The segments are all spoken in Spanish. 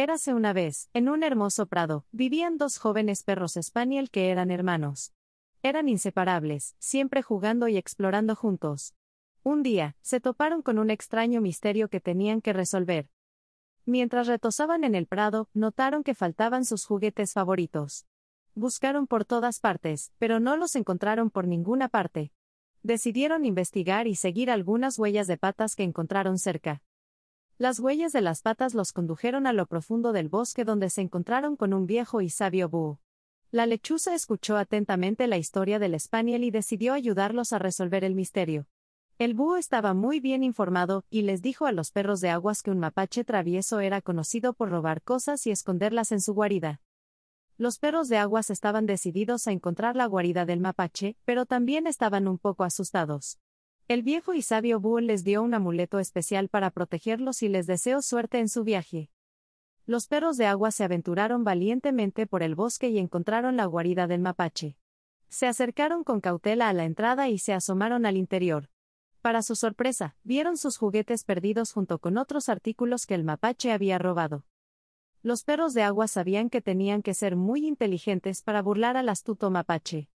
Érase una vez, en un hermoso prado, vivían dos jóvenes perros spaniel que eran hermanos. Eran inseparables, siempre jugando y explorando juntos. Un día, se toparon con un extraño misterio que tenían que resolver. Mientras retosaban en el prado, notaron que faltaban sus juguetes favoritos. Buscaron por todas partes, pero no los encontraron por ninguna parte. Decidieron investigar y seguir algunas huellas de patas que encontraron cerca. Las huellas de las patas los condujeron a lo profundo del bosque donde se encontraron con un viejo y sabio búho. La lechuza escuchó atentamente la historia del Spaniel y decidió ayudarlos a resolver el misterio. El búho estaba muy bien informado y les dijo a los perros de aguas que un mapache travieso era conocido por robar cosas y esconderlas en su guarida. Los perros de aguas estaban decididos a encontrar la guarida del mapache, pero también estaban un poco asustados. El viejo y sabio Bull les dio un amuleto especial para protegerlos y les deseó suerte en su viaje. Los perros de agua se aventuraron valientemente por el bosque y encontraron la guarida del mapache. Se acercaron con cautela a la entrada y se asomaron al interior. Para su sorpresa, vieron sus juguetes perdidos junto con otros artículos que el mapache había robado. Los perros de agua sabían que tenían que ser muy inteligentes para burlar al astuto mapache.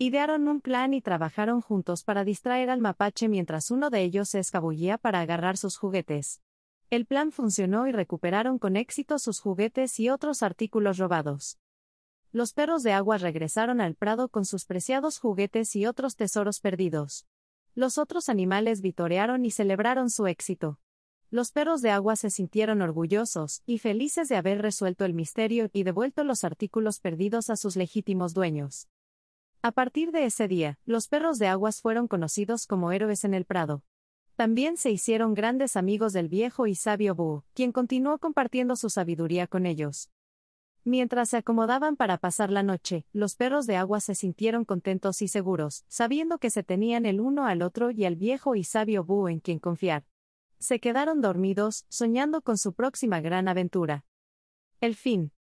Idearon un plan y trabajaron juntos para distraer al mapache mientras uno de ellos se escabullía para agarrar sus juguetes. El plan funcionó y recuperaron con éxito sus juguetes y otros artículos robados. Los perros de agua regresaron al prado con sus preciados juguetes y otros tesoros perdidos. Los otros animales vitorearon y celebraron su éxito. Los perros de agua se sintieron orgullosos y felices de haber resuelto el misterio y devuelto los artículos perdidos a sus legítimos dueños. A partir de ese día, los perros de aguas fueron conocidos como héroes en el Prado. También se hicieron grandes amigos del viejo y sabio Boo, quien continuó compartiendo su sabiduría con ellos. Mientras se acomodaban para pasar la noche, los perros de agua se sintieron contentos y seguros, sabiendo que se tenían el uno al otro y al viejo y sabio Boo en quien confiar. Se quedaron dormidos, soñando con su próxima gran aventura. El fin.